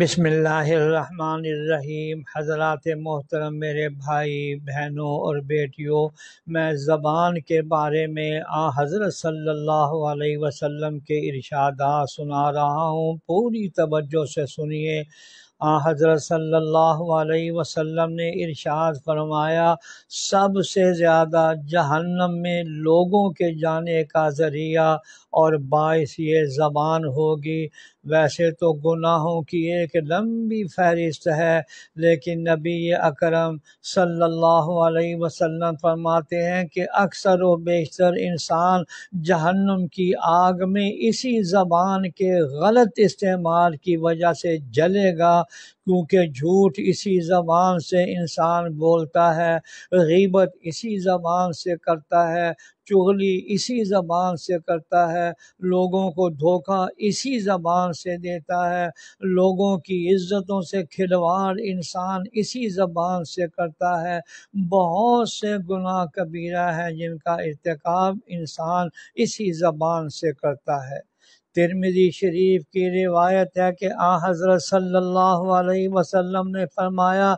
बसमीम हजरात मोहतरम मेरे भाई बहनों और बेटियों मैं ज़बान के बारे में आ हज़रत सल्लल्लाहु अलैहि वसल्लम के इरशादा सुना रहा हूँ पूरी तवज्जो से सुनिए आ हज़रत सल्लल्लाहु अलैहि वसल्लम ने इरशाद फरमाया सबसे ज़्यादा जहन्नम में लोगों के जाने का ज़रिया और बायस ये ज़बान होगी वैसे तो गुनाहों की एक लंबी फहरिस्त है लेकिन नबी अकरम सल्लल्लाहु अलैहि वसल्लम फरमाते हैं कि अक्सर व बेशतर इंसान जहन्नुम की आग में इसी ज़बान के गलत इस्तेमाल की वजह से जलेगा क्योंकि झूठ इसी ज़बान से इंसान बोलता है गीबत इसी ज़बान से करता है चुगली इसी ज़बान से करता है लोगों को धोखा इसी ज़बान से देता है लोगों की इज़्ज़तों से खिलवाड़ इंसान इसी ज़बान से करता है बहुत से गुनाह कबीरा हैं जिनका इरतकाम इंसान इसी ज़बान से करता है तिरमिजी शरीफ की रिवायत है कि आ हज़रत सल्लल्लाहु अलैहि वसल्लम ने फरमाया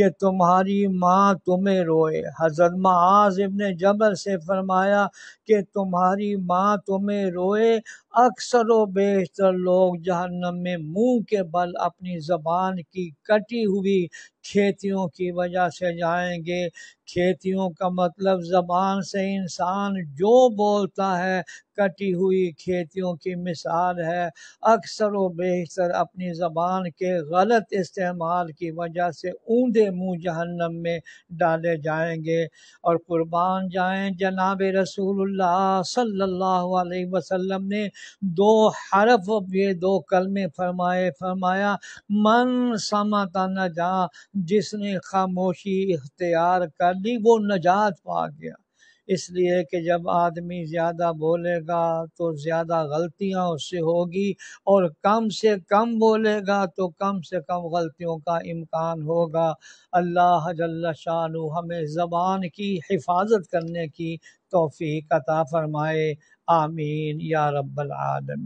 कि तुम्हारी माँ तुम्हें रोए हज़रत माज ने जबल से फरमाया कि तुम्हारी माँ तुम्हें रोए अक्सर बेशतर लोग जहन्नम में मुंह के बल अपनी ज़बान की कटी हुई खेतियों की वजह से जाएंगे खेतियों का मतलब ज़बान से इंसान जो बोलता है कटी हुई खेतियों की मिसाल है अक्सर व बेशतर अपनी ज़बान के गलत इस्तेमाल की वजह से ऊंधे मुंह जहन्नम में डाले जाएंगे और क़ुरबान जाएं जनाब रसूलुल्लाह सल्लल्लाहु अलैहि वसल्लम ने दो हरफ ये दो कलमे फरमाए फरमाया मन समाता न जा जिसने खामोशी इख्तियार कर ली वो नजात पा गया इसलिए कि जब आदमी ज़्यादा बोलेगा तो ज़्यादा गलतियाँ उससे होगी और कम से कम बोलेगा तो कम से कम गलतियों का इम्कान होगा अल्लाह जल्ला शानु हमें ज़बान की हिफाजत करने की तोफ़ी अता फ़रमाए आमीन या रब्बल आलमीन